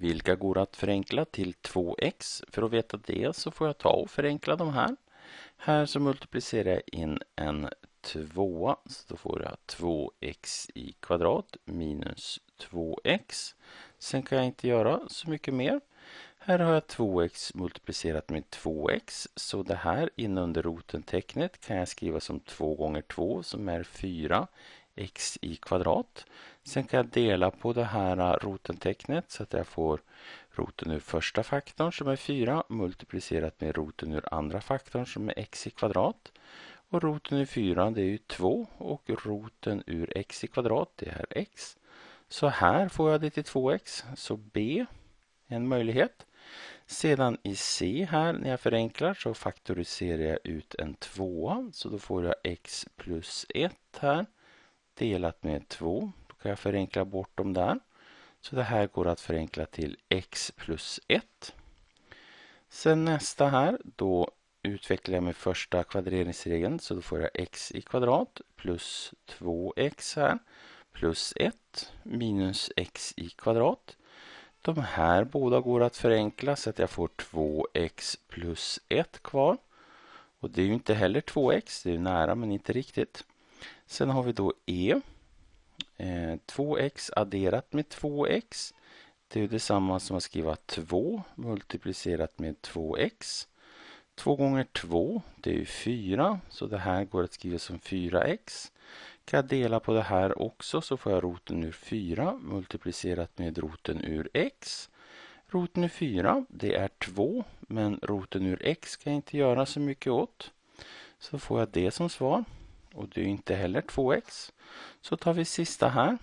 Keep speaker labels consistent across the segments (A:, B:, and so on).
A: Vilka går att förenkla till 2x? För att veta det så får jag ta och förenkla de här. Här så multiplicerar jag in en 2 så då får jag 2x i kvadrat minus 2x. Sen kan jag inte göra så mycket mer. Här har jag 2x multiplicerat med 2x så det här inne under rotentecknet kan jag skriva som 2 gånger 2 som är 4 x i kvadrat. Sen kan jag dela på det här rotentecknet så att jag får roten ur första faktorn som är 4 multiplicerat med roten ur andra faktorn som är x i kvadrat. Och roten ur 4 det är ju 2 och roten ur x i kvadrat det är x. Så här får jag det till 2x, så b är en möjlighet. Sedan i C här när jag förenklar så faktoriserar jag ut en tvåa så då får jag x plus 1 här delat med 2. Då kan jag förenkla bort dem där. Så det här går att förenkla till x plus 1. Sen nästa här, då utvecklar jag med första kvadreringsregeln så då får jag x i kvadrat plus 2x här plus 1 minus x i kvadrat. De här båda går att förenkla så att jag får 2x plus 1 kvar. Och det är ju inte heller 2x, det är nära men inte riktigt. Sen har vi då E. 2x eh, adderat med 2x. Det är detsamma som att skriva 2 multiplicerat med 2x. 2 gånger 2, det är ju 4, så det här går att skriva som 4x. Kan jag dela på det här också så får jag roten ur 4 multiplicerat med roten ur x. Roten ur 4, det är 2, men roten ur x kan jag inte göra så mycket åt. Så får jag det som svar och det är inte heller 2x. Så tar vi sista här.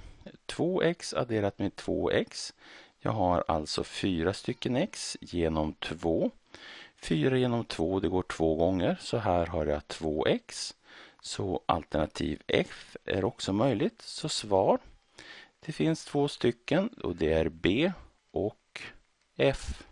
A: 2x adderat med 2x. Jag har alltså fyra stycken x genom 2. 4 genom 2 det går två gånger så här har jag 2x. Så alternativ f är också möjligt. Så svar. Det finns två stycken och det är b och f.